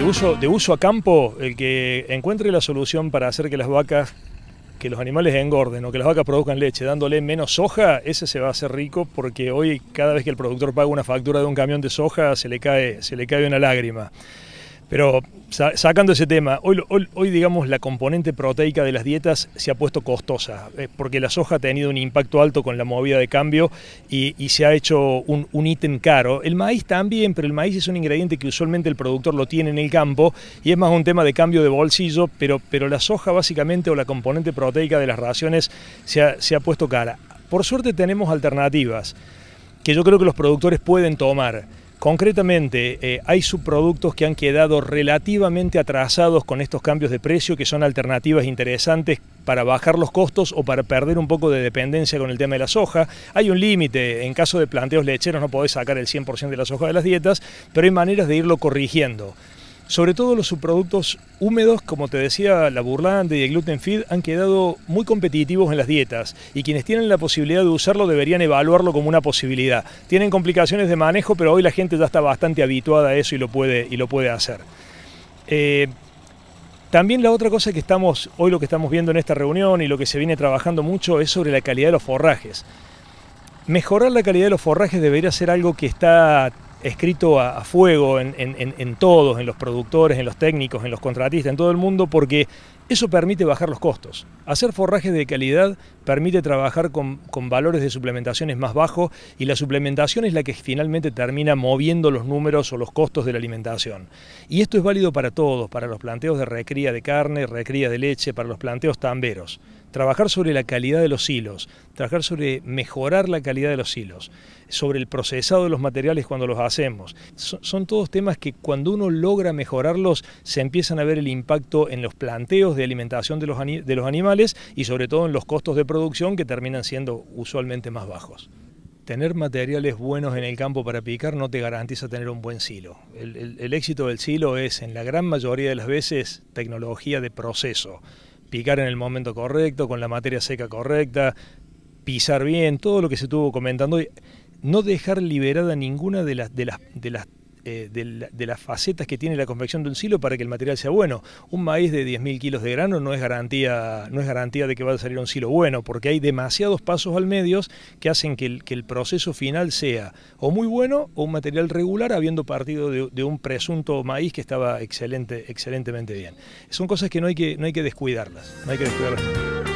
de uso, de uso a campo, el que encuentre la solución para hacer que las vacas que los animales engorden o que las vacas produzcan leche dándole menos soja, ese se va a hacer rico porque hoy cada vez que el productor paga una factura de un camión de soja se le cae, se le cae una lágrima. Pero sacando ese tema, hoy, digamos la componente proteica de las dietas se ha puesto costosa, eh, porque la soja ha tenido un impacto alto con la movida de cambio y, se ha hecho un, ítem caro. El maíz también, pero el maíz es un ingrediente que usualmente el productor lo tiene en el campo y es más un tema de cambio de bolsillo, pero, pero la soja básicamente o la componente proteica de las raciones se ha puesto cara. Por suerte tenemos alternativas que yo creo que los productores pueden tomar Concretamente, eh, hay subproductos que han quedado relativamente atrasados con estos cambios de precio, que son alternativas interesantes para bajar los costos o para perder un poco de dependencia con el tema de la soja. Hay un límite, en caso de planteos lecheros no podés sacar el 100% de la soja de las dietas, pero hay maneras de irlo corrigiendo. Sobre todo los subproductos húmedos, como te decía, la burlante y el gluten feed han quedado muy competitivos en las dietas y quienes tienen la posibilidad de usarlo deberían evaluarlo como una posibilidad. Tienen complicaciones de manejo, pero hoy la gente ya está bastante habituada a eso y lo puede, y lo puede hacer. Eh, también la otra cosa que estamos, hoy lo que estamos viendo en esta reunión y lo que se viene trabajando mucho es sobre la calidad de los forrajes. Mejorar la calidad de los forrajes debería ser algo que está escrito a, fuego en, todos, en los productores, en los técnicos, en los contratistas, en todo el mundo, porque eso permite bajar los costos. Hacer forrajes de calidad permite trabajar con, con valores de suplementaciones más bajos y la suplementación es la que finalmente termina moviendo los números o los costos de la alimentación. Y esto es válido para todos, para los planteos de recría de carne, recría de leche, para los planteos tamberos trabajar sobre la calidad de los hilos, trabajar sobre mejorar la calidad de los hilos, sobre el procesado de los materiales cuando los hacemos. Son, todos temas que cuando uno logra mejorarlos se empiezan a ver el impacto en los planteos de alimentación de los, animales y sobre todo en los costos de producción que terminan siendo usualmente más bajos tener materiales buenos en el campo para picar no te garantiza tener un buen silo. el, éxito del silo es, en la gran mayoría de las veces, tecnología de proceso picar en el momento correcto, con la materia seca correcta, pisar bien, todo lo que se estuvo comentando. No dejar liberada ninguna de las, de las, de las eh, de, las facetas que tiene la confección de un silo para que el material sea bueno. Un maíz de 10.000 kilos de grano no es, garantía, no es garantía de que va a salir un silo bueno, porque hay demasiados pasos al medio que hacen que el, el proceso final sea o muy bueno o un material regular, habiendo partido de, un presunto maíz que estaba excelente, excelentemente bien. Son cosas que no hay que, no hay que No hay que descuidarlas.